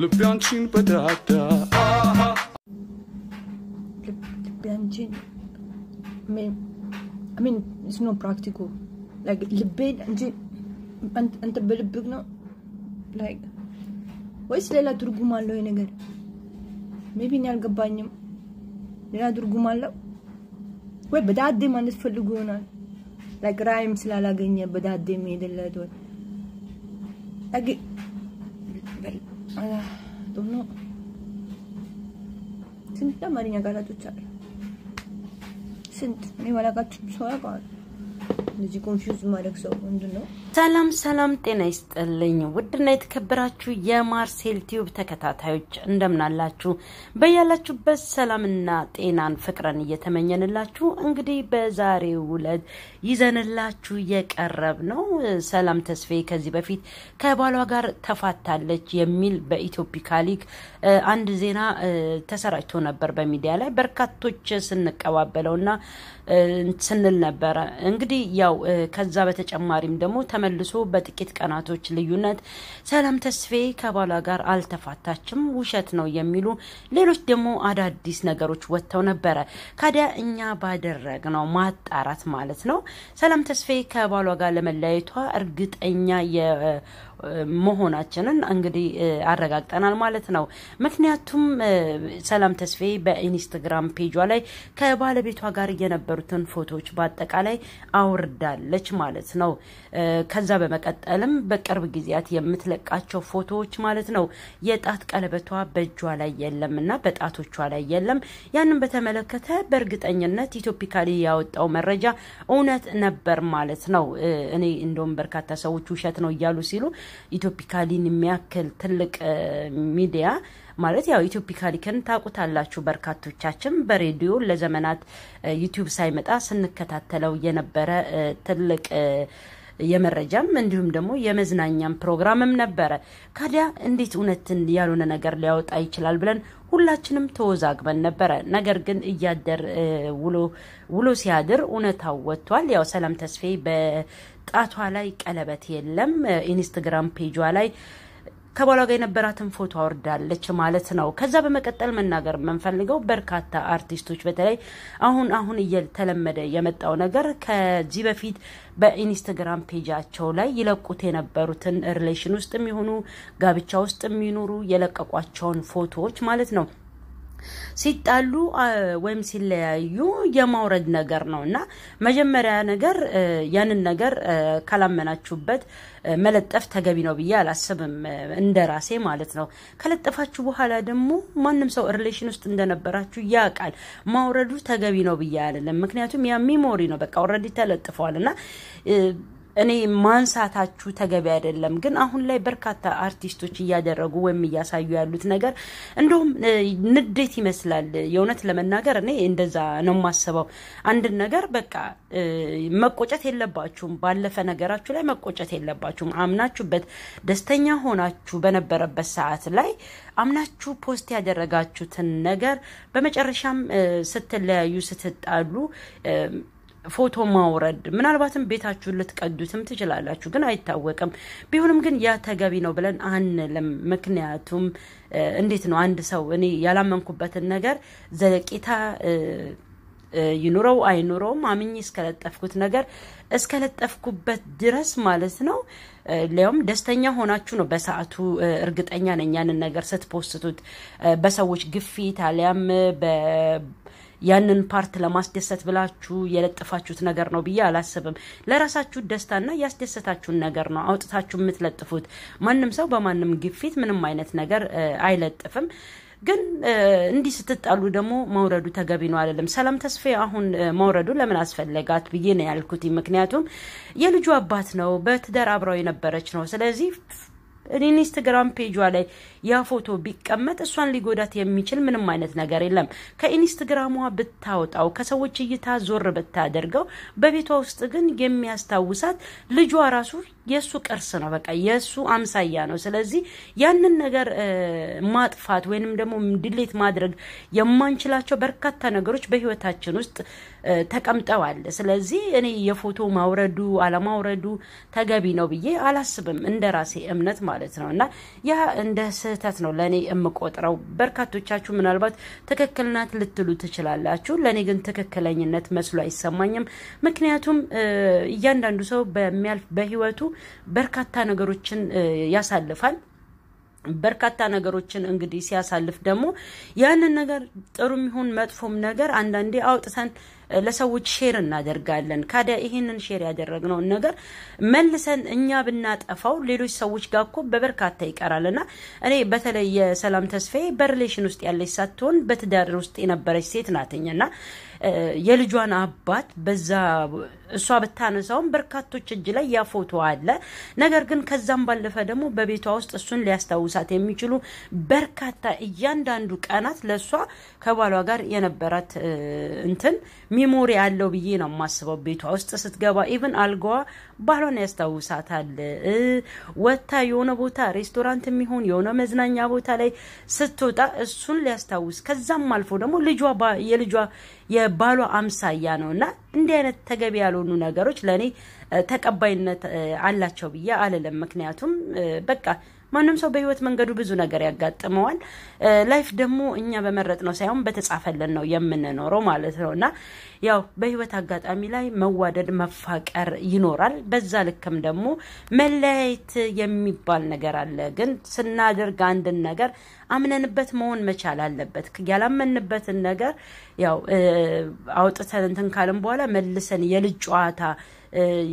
ልቢያንቺን በዳዳ ልቢያንቺን ሚን ኢትስ ኖ ፕራክቲኩ ላይክ ልቤን እንጂ አንተ በልብግ ነው ላይክ ወይስ ሌላ ትርጉም አለው ይሄ ነገር? ሜቢ እኔ አልገባኝም። ሌላ ትርጉም አለው ወይ በዳዴ ማለት ፈልጎ ይሆናል ላይክ ራይም ስላላገኘ በዳዴ መሄድ የለት ወይ 아야 너무 진짜 말이냐 가라도 잘. 진짜 미와라가 춤 소화가. እንደዚህ ኮንፊውዝ ማድረግ ሰው ምንድን ነው? ሰላም ሰላም፣ ጤና ይስጥልኝ ውድና የተከበራችሁ የማርሴል ቲዩብ ተከታታዮች እንደምናላችሁ፣ በያላችሁበት ሰላምና ጤናን ፍቅረን እየተመኘንላችሁ እንግዲህ በዛሬው ዕለት ይዘንላችሁ የቀረብ ነው ሰላም ተስፋዬ ከዚህ በፊት ከባሏ ጋር ተፋታለች የሚል በኢትዮፒካ ሊግ አንድ ዜና ተሰራጭቶ ነበር በሚዲያ ላይ በርካቶች ስንቀባበለውና ስንል ነበረ እንግዲህ ያው ከዛ በተጨማሪም ደግሞ ተመልሶ በጥቂት ቀናቶች ልዩነት ሰላም ተስፌ ከባሏ ጋር አልተፋታችም፣ ውሸት ነው የሚሉ ሌሎች ደግሞ አዳዲስ ነገሮች ወጥተው ነበረ። ካዲያ እኛ ባደረግነው ማጣራት ማለት ነው ሰላም ተስፌ ከባሏ ጋር ለመለያየቷ እርግጠኛ መሆናችንን እንግዲህ አረጋግጠናል ማለት ነው። ምክንያቱም ሰላም ተስፌ በኢንስታግራም ፔጇ ላይ ከባለቤቷ ጋር የነበሩትን ፎቶዎች በአጠቃላይ አውርዳለች ማለት ነው። ከዛ በመቀጠልም በቅርብ ጊዜያት የምትለቃቸው ፎቶዎች ማለት ነው የጣት ቀለበቷ በእጇ ላይ የለም እና በጣቶቿ ላይ የለም። ያንን በተመለከተ በእርግጠኝነት ኢትዮፒካሊ ያወጣው መረጃ እውነት ነበር ማለት ነው። እኔ እንደውም በርካታ ሰዎች ውሸት ነው እያሉ ሲሉ ኢትዮፒካሊን የሚያክል ትልቅ ሚዲያ ማለት ያው ኢትዮፒካሊክን ታውቁታላችሁ። በርካቶቻችን በሬዲዮ ለዘመናት ዩቲዩብ ሳይመጣ ስንከታተለው የነበረ ትልቅ የመረጃም እንዲሁም ደግሞ የመዝናኛም ፕሮግራምም ነበረ። ካዲያ እንዴት እውነትን ያልሆነ ነገር ሊያወጣ ይችላል ብለን ሁላችንም ተወዛግበን ነበረ። ነገር ግን እያደር ውሎ ሲያድር እውነታው ወጥቷል። ያው ሰላም ተስፌ ጣቷ ላይ ቀለበት የለም። ኢንስትግራም ፔጇ ላይ ከባሏ ጋር የነበራትን ፎቶ አወርዳለች ማለት ነው። ከዛ በመቀጠል መናገር የምንፈልገው በርካታ አርቲስቶች በተለይ አሁን አሁን እየተለመደ የመጣው ነገር ከዚህ በፊት በኢንስታግራም ፔጃቸው ላይ ይለቁት የነበሩትን ሪሌሽን ውስጥ የሚሆኑ ጋብቻ ውስጥ የሚኖሩ የለቀቋቸውን ፎቶዎች ማለት ነው ሲጣሉ ወይም ሲለያዩ የማውረድ ነገር ነው እና መጀመሪያ ነገር ያንን ነገር ካላመናችሁበት መለጠፍ ተገቢ ነው ብዬ አላስብም፣ እንደ ራሴ ማለት ነው። ከለጠፋችሁ በኋላ ደግሞ ማንም ሰው ሪሌሽን ውስጥ እንደነበራችሁ ያውቃል። ማውረዱ ተገቢ ነው ብዬ አይደለም። ምክንያቱም ያ ሚሞሪ ነው፣ በቃ ኦልሬዲ ተለጥፈዋል እና እኔ ማንሳታችሁ ተገቢ አይደለም። ግን አሁን ላይ በርካታ አርቲስቶች እያደረጉ ወይም እያሳዩ ያሉት ነገር እንደውም ንዴት ይመስላል። የእውነት ለመናገር እኔ እንደዛ ነው የማስበው። አንድን ነገር በቃ መቆጨት የለባችሁም። ባለፈ ነገራችሁ ላይ መቆጨት የለባችሁም። አምናችሁበት ደስተኛ ሆናችሁ በነበረበት ሰዓት ላይ አምናችሁ ፖስት ያደረጋችሁትን ነገር በመጨረሻም ስትለያዩ ስትጣሉ ፎቶ ማውረድ ምናልባትም ቤታችሁን ልትቀዱትም ትችላላችሁ፣ ግን አይታወቅም። ቢሆንም ግን ያ ተገቢ ነው ብለን አንልም። ምክንያቱም እንዴት ነው አንድ ሰው እኔ ያላመንኩበትን ነገር ዘለቄታ ይኑረው አይኑረውም አምኜ እስከለጠፍኩት ነገር እስከለጠፍኩበት ድረስ ማለት ነው። ሊያውም ደስተኛ ሆናችሁ ነው በሰዓቱ እርግጠኛ ነኝ ያንን ነገር ስትፖስቱት በሰዎች ግፊት አሊያም ያንን ፓርት ለማስደሰት ብላችሁ የለጠፋችሁት ነገር ነው ብዬ አላስብም። ለራሳችሁ ደስታና ያስደሰታችሁን ነገር ነው አውጥታችሁ የምትለጥፉት። ማንም ሰው በማንም ግፊት ምንም አይነት ነገር አይለጥፍም። ግን እንዲህ ስትጣሉ ደግሞ መውረዱ ተገቢ ነው አይደለም። ሰላም ተስፋዬ አሁን መውረዱ ለምን አስፈለጋት ብዬ ነው ያልኩት። ምክንያቱም የልጁ አባት ነው፣ በትዳር አብረው የነበረች ነው። ስለዚህ እኔን ኢንስታግራም ፔጇ ላይ ያ ፎቶ ቢቀመጥ እሷን ሊጎዳት የሚችል ምንም አይነት ነገር የለም። ከኢንስታግራሟ ብታወጣው፣ ከሰዎች እይታ ዞር ብታደርገው፣ በቤቷ ውስጥ ግን የሚያስታውሳት ልጇ ራሱ የእሱ ቅርስ ነው። በቃ የእሱ አምሳያ ነው። ስለዚህ ያንን ነገር ማጥፋት ወይንም ደግሞ ድሌት ማድረግ የማንችላቸው በርካታ ነገሮች በህይወታችን ውስጥ ተቀምጠዋል። ስለዚህ እኔ የፎቶ ማውረዱ አለማውረዱ ተገቢ ነው ብዬ አላስብም፣ እንደ ራሴ እምነት ማለት ነው። እና ያ እንደ ስህተት ነው ለእኔ የምቆጥረው። በርካቶቻችሁ ምናልባት ትክክል ናት ልትሉ ትችላላችሁ። ለእኔ ግን ትክክለኝነት መስሎ አይሰማኝም። ምክንያቱም እያንዳንዱ ሰው በሚያልፍ በህይወቱ በርካታ ነገሮችን ያሳልፋል። በርካታ ነገሮችን እንግዲህ ሲያሳልፍ ደግሞ ያንን ነገር ጥሩ የሚሆን መጥፎም ነገር አንዳንዴ አውጥተን ለሰዎች ሼር እናደርጋለን። ካዲያ ይህንን ሼር ያደረግነውን ነገር መልሰን እኛ ብናጠፋው ሌሎች ሰዎች ጋር እኮ በበርካታ ይቀራል እና እኔ በተለይ የሰላም ተስፋዬ በሪሌሽን ውስጥ ያለች ሳትሆን በትዳር ውስጥ የነበረች ሴት ናትኝ እና የልጇን አባት በዛ እሷ ብታነሳውም በርካቶች እጅ ላይ ያ ፎቶ አለ። ነገር ግን ከዛም ባለፈ ደግሞ በቤቷ ውስጥ እሱን ሊያስታውሳት የሚችሉ በርካታ እያንዳንዱ ቀናት ለእሷ ከባሏ ጋር የነበራት እንትን ሚሞሪ አለው ብዬ ነው የማስበው። ቤቷ ውስጥ ስትገባ ኢቨን አልጋዋ ባሏን ያስታውሳታል። ወታ የሆነ ቦታ ሬስቶራንት የሚሆን የሆነ መዝናኛ ቦታ ላይ ስትወጣ እሱን ሊያስታውስ ከዛም አልፎ ደግሞ ልጇ የልጇ የባሏ አምሳያ ነው እና እንዲህ አይነት ተገቢ ያልሆኑ ነገሮች ለእኔ ተቀባይነት አላቸው ብዬ አልልም። ምክንያቱም በቃ ማንም ሰው በህይወት መንገዱ ብዙ ነገር ያጋጥመዋል። ላይፍ ደግሞ እኛ በመረጥ ነው ሳይሆን በተጻፈልን ነው የምንኖረው ማለት ነው እና ያው በህይወት አጋጣሚ ላይ መዋደድ፣ መፋቀር ይኖራል። በዛ ልክም ደግሞ መለያየት የሚባል ነገር አለ። ግን ስናደርግ አንድን ነገር አምነንበት መሆን መቻል አለበት። ያላመንበትን ነገር ያው አውጥተን እንትን ካልን በኋላ መልሰን የልጅ ጨዋታ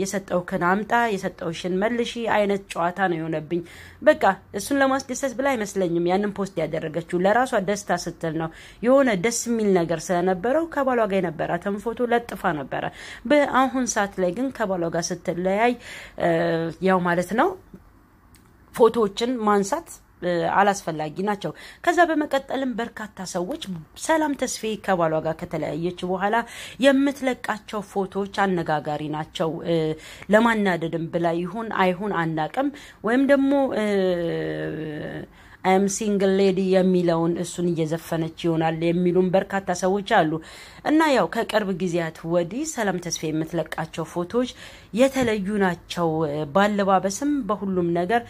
የሰጠውክን አምጣ፣ የሰጠውሽን መልሺ አይነት ጨዋታ ነው የሆነብኝ። በቃ እሱን ለማስደሰት ብላ አይመስለኝም ያንን ፖስት ያደረገችው ለራሷ ደስታ ስትል ነው። የሆነ ደስ የሚል ነገር ስለነበረው ከባሏ ጋር የነበራትን ፎቶ ለጥፋ ነበረ። በአሁን ሰዓት ላይ ግን ከባሏ ጋር ስትለያይ ያው ማለት ነው ፎቶዎችን ማንሳት አላስፈላጊ ናቸው። ከዛ በመቀጠልም በርካታ ሰዎች ሰላም ተስፌ ከባሏ ጋር ከተለያየች በኋላ የምትለቃቸው ፎቶዎች አነጋጋሪ ናቸው። ለማናደድም ብላ ይሁን አይሁን አናቅም ወይም ደግሞ አይም ሲንግል ሌዲ የሚለውን እሱን እየዘፈነች ይሆናል የሚሉን በርካታ ሰዎች አሉ እና ያው ከቅርብ ጊዜያት ወዲህ ሰላም ተስፋ የምትለቃቸው ፎቶዎች የተለዩ ናቸው። ባለባበስም በሁሉም ነገር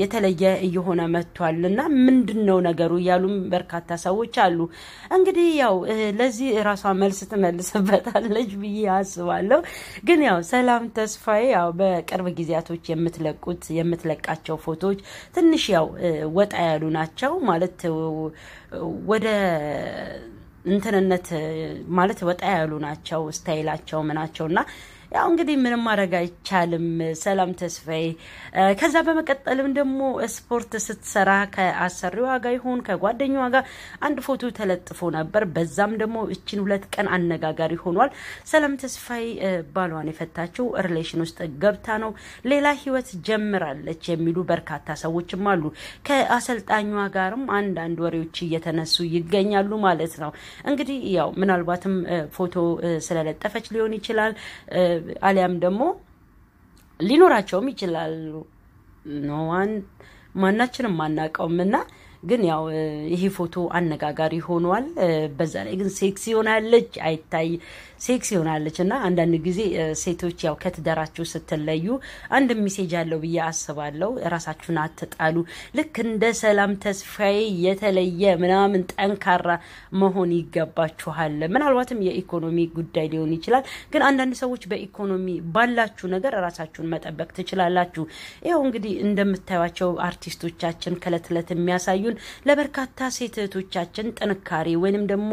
የተለየ እየሆነ መጥቷል እና ምንድን ነው ነገሩ እያሉም በርካታ ሰዎች አሉ። እንግዲህ ያው ለዚህ ራሷ መልስ ትመልስበታለች ብዬ አስባለሁ። ግን ያው ሰላም ተስፋዬ ያው በቅርብ ጊዜያቶች የምትለቁት የምትለቃቸው ፎቶዎች ትንሽ ያው ወጣ ያሉ ናቸው ማለት ወደ እንትንነት ማለት ወጣ ያሉ ናቸው ስታይላቸው ምናቸው እና ያው እንግዲህ ምንም ማድረግ አይቻልም። ሰላም ተስፋዬ። ከዛ በመቀጠልም ደግሞ ስፖርት ስትሰራ ከአሰሪዋ ጋር ይሁን ከጓደኛዋ ጋር አንድ ፎቶ ተለጥፎ ነበር። በዛም ደግሞ እችን ሁለት ቀን አነጋጋሪ ሆኗል። ሰላም ተስፋዬ ባሏን የፈታችው ሪሌሽን ውስጥ ገብታ ነው፣ ሌላ ህይወት ጀምራለች የሚሉ በርካታ ሰዎችም አሉ። ከአሰልጣኟ ጋርም አንዳንድ ወሬዎች እየተነሱ ይገኛሉ ማለት ነው። እንግዲህ ያው ምናልባትም ፎቶ ስለለጠፈች ሊሆን ይችላል አሊያም ደግሞ ሊኖራቸውም ይችላሉ። ዋን ማናችንም አናውቀውም እና ግን ያው ይሄ ፎቶ አነጋጋሪ ሆኗል። በዛ ላይ ግን ሴክሲ ሆናለች፣ አይታይ ሴክሲ ሆናለች እና አንዳንድ ጊዜ ሴቶች ያው ከትዳራችሁ ስትለዩ አንድ ሚሴጅ አለው ብዬ አስባለሁ። ራሳችሁን አትጣሉ። ልክ እንደ ሰላም ተስፋዬ የተለየ ምናምን ጠንካራ መሆን ይገባችኋል። ምናልባትም የኢኮኖሚ ጉዳይ ሊሆን ይችላል። ግን አንዳንድ ሰዎች በኢኮኖሚ ባላችሁ ነገር ራሳችሁን መጠበቅ ትችላላችሁ። ይኸው እንግዲህ እንደምታዩቸው አርቲስቶቻችን ከእለት እለት የሚያሳዩ የሚያሳዩን ለበርካታ ሴት እህቶቻችን ጥንካሬ ወይንም ደግሞ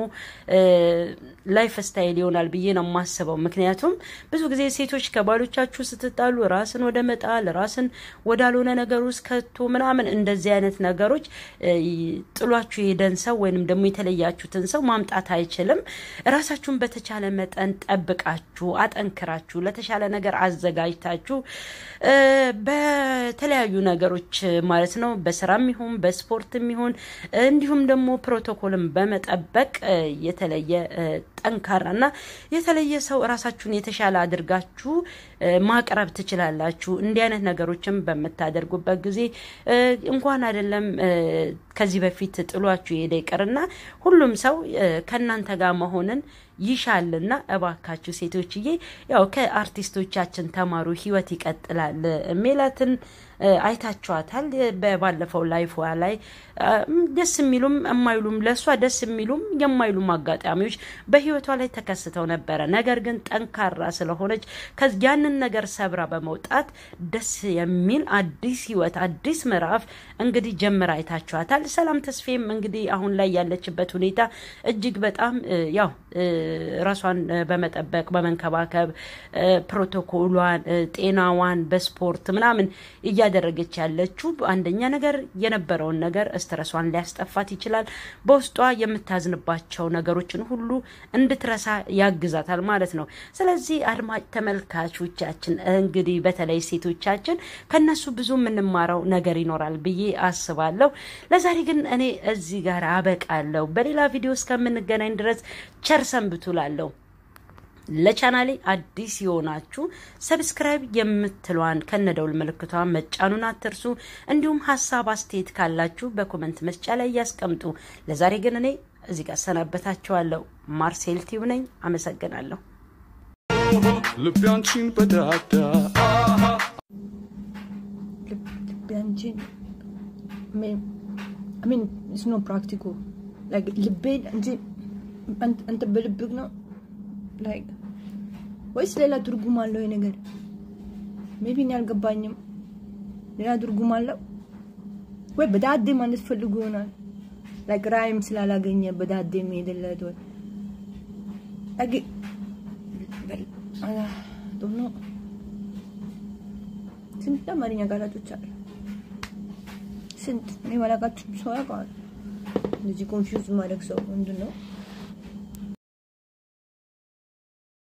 ላይፍ ስታይል ይሆናል ብዬ ነው የማስበው። ምክንያቱም ብዙ ጊዜ ሴቶች ከባሎቻችሁ ስትጣሉ ራስን ወደ መጣል ራስን ወዳልሆነ ነገር ውስጥ ከቶ ምናምን እንደዚህ አይነት ነገሮች ጥሏችሁ የሄደን ሰው ወይንም ደግሞ የተለያችሁትን ሰው ማምጣት አይችልም። ራሳችሁን በተቻለ መጠን ጠብቃችሁ አጠንክራችሁ ለተሻለ ነገር አዘጋጅታችሁ በተለያዩ ነገሮች ማለት ነው በስራም ይሁን በስፖርትም የሚሆን እንዲሁም ደግሞ ፕሮቶኮልን በመጠበቅ የተለየ ጠንካራና የተለየ ሰው ራሳችሁን የተሻለ አድርጋችሁ ማቅረብ ትችላላችሁ። እንዲህ አይነት ነገሮችን በምታደርጉበት ጊዜ እንኳን አይደለም ከዚህ በፊት ጥሏችሁ የሄደ ይቅርና ሁሉም ሰው ከእናንተ ጋር መሆንን ይሻልና እባካችሁ ሴቶችዬ ያው ከአርቲስቶቻችን ተማሩ፣ ህይወት ይቀጥላል። ሜላትን አይታችኋታል። በባለፈው ላይፏ ላይ ደስ የሚሉም የማይሉም ለእሷ ደስ የሚሉም የማይሉም አጋጣሚዎች በህይወቷ ላይ ተከስተው ነበረ። ነገር ግን ጠንካራ ስለሆነች ያንን ነገር ሰብራ በመውጣት ደስ የሚል አዲስ ህይወት አዲስ ምዕራፍ እንግዲህ ጀምራ አይታችኋታል። ሰላም ተስፌም እንግዲህ አሁን ላይ ያለችበት ሁኔታ እጅግ በጣም ያው ራሷን በመጠበቅ በመንከባከብ ፕሮቶኮሏን፣ ጤናዋን በስፖርት ምናምን እያደረገች ያለችው አንደኛ ነገር የነበረውን ነገር ስትረሷን ሊያስጠፋት ይችላል። በውስጧ የምታዝንባቸው ነገሮችን ሁሉ እንድትረሳ ያግዛታል ማለት ነው። ስለዚህ አድማጭ ተመልካቾቻችን እንግዲህ በተለይ ሴቶቻችን ከነሱ ብዙ የምንማረው ነገር ይኖራል ብዬ አስባለሁ። ለዛሬ ግን እኔ እዚህ ጋር አበቃለሁ። በሌላ ቪዲዮ እስከምንገናኝ ድረስ ቸር ሰንብቱ ላለው ለቻናሌ አዲስ የሆናችሁ ሰብስክራይብ የምትሏን ከነደውል ምልክቷ መጫኑን አትርሱ። እንዲሁም ሀሳብ አስተያየት ካላችሁ በኮመንት መስጫ ላይ ያስቀምጡ። ለዛሬ ግን እኔ እዚህ ጋር ሰናበታችኋለሁ። ማርሴል ቲዩ ነኝ። አመሰግናለሁ። ልቢያንቺን አንቺን በዳዳ ልቤ አንቺን I mean, it's not አንተ በልብግ ነው ላይክ ወይስ ሌላ ትርጉም አለው ይሄ ነገር? ሜቢ እኔ አልገባኝም። ሌላ ትርጉም አለው ወይ በዳዴ ማለት ፈልጉ ይሆናል ላይክ ራይም ስላላገኘ በዳዴ የሚሄድለት ወይ አግ ዶኖ ስንት አማርኛ ቃላቶች አሉ። ስንት እኔ ባላቃችሁ ሰው ያውቀዋል። እንደዚህ ኮንፊውዝ ማድረግ ሰው ምንድን ነው?